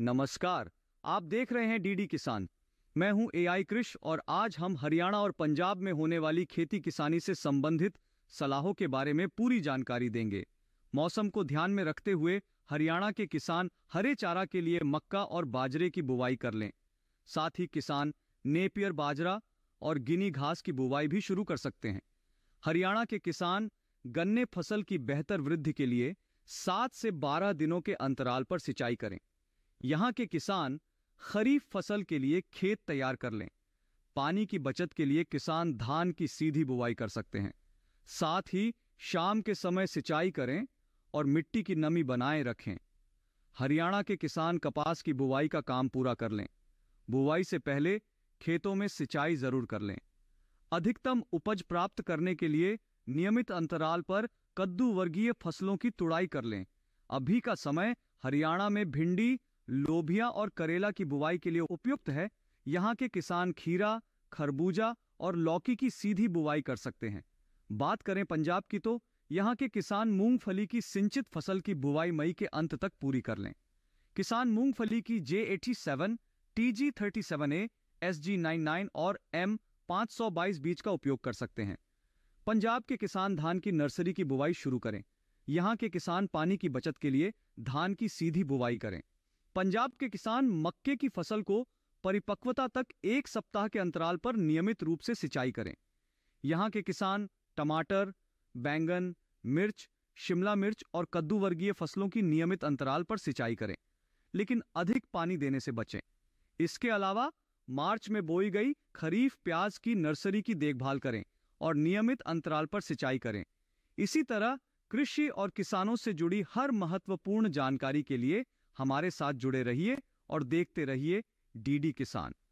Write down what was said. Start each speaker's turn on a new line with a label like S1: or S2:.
S1: नमस्कार आप देख रहे हैं डीडी किसान मैं हूं एआई कृष और आज हम हरियाणा और पंजाब में होने वाली खेती किसानी से संबंधित सलाहों के बारे में पूरी जानकारी देंगे मौसम को ध्यान में रखते हुए हरियाणा के किसान हरे चारा के लिए मक्का और बाजरे की बुवाई कर लें साथ ही किसान नेपियर बाजरा और गिनी घास की बुवाई भी शुरू कर सकते हैं हरियाणा के किसान गन्ने फसल की बेहतर वृद्धि के लिए सात से बारह दिनों के अंतराल पर सिंचाई करें यहाँ के किसान खरीफ फसल के लिए खेत तैयार कर लें पानी की बचत के लिए किसान धान की सीधी बुवाई कर सकते हैं साथ ही शाम के समय सिंचाई करें और मिट्टी की नमी बनाए रखें हरियाणा के किसान कपास की बुवाई का काम पूरा कर लें बुवाई से पहले खेतों में सिंचाई जरूर कर लें अधिकतम उपज प्राप्त करने के लिए नियमित अंतराल पर कद्दू वर्गीय फसलों की तुड़ाई कर लें अभी का समय हरियाणा में भिंडी लोभिया और करेला की बुवाई के लिए उपयुक्त है यहाँ के किसान खीरा खरबूजा और लौकी की सीधी बुवाई कर सकते हैं बात करें पंजाब की तो यहाँ के किसान मूंगफली की सिंचित फसल की बुवाई मई के अंत तक पूरी कर लें किसान मूंगफली की J AT seven T G thirty seven A S G nine nine और एम पाँच सौ बाईस बीज का उपयोग कर सकते हैं पंजाब के किसान धान की नर्सरी की बुवाई शुरू करें यहाँ के किसान पानी की बचत के लिए धान की सीधी बुवाई करें पंजाब के किसान मक्के की फसल को परिपक्वता तक एक सप्ताह के अंतराल पर नियमित रूप से सिंचाई करें यहाँ के किसान टमाटर बैंगन मिर्च शिमला मिर्च और कद्दू वर्गीय फसलों की नियमित अंतराल पर सिंचाई करें लेकिन अधिक पानी देने से बचें इसके अलावा मार्च में बोई गई खरीफ प्याज की नर्सरी की देखभाल करें और नियमित अंतराल पर सिंचाई करें इसी तरह कृषि और किसानों से जुड़ी हर महत्वपूर्ण जानकारी के लिए हमारे साथ जुड़े रहिए और देखते रहिए डीडी किसान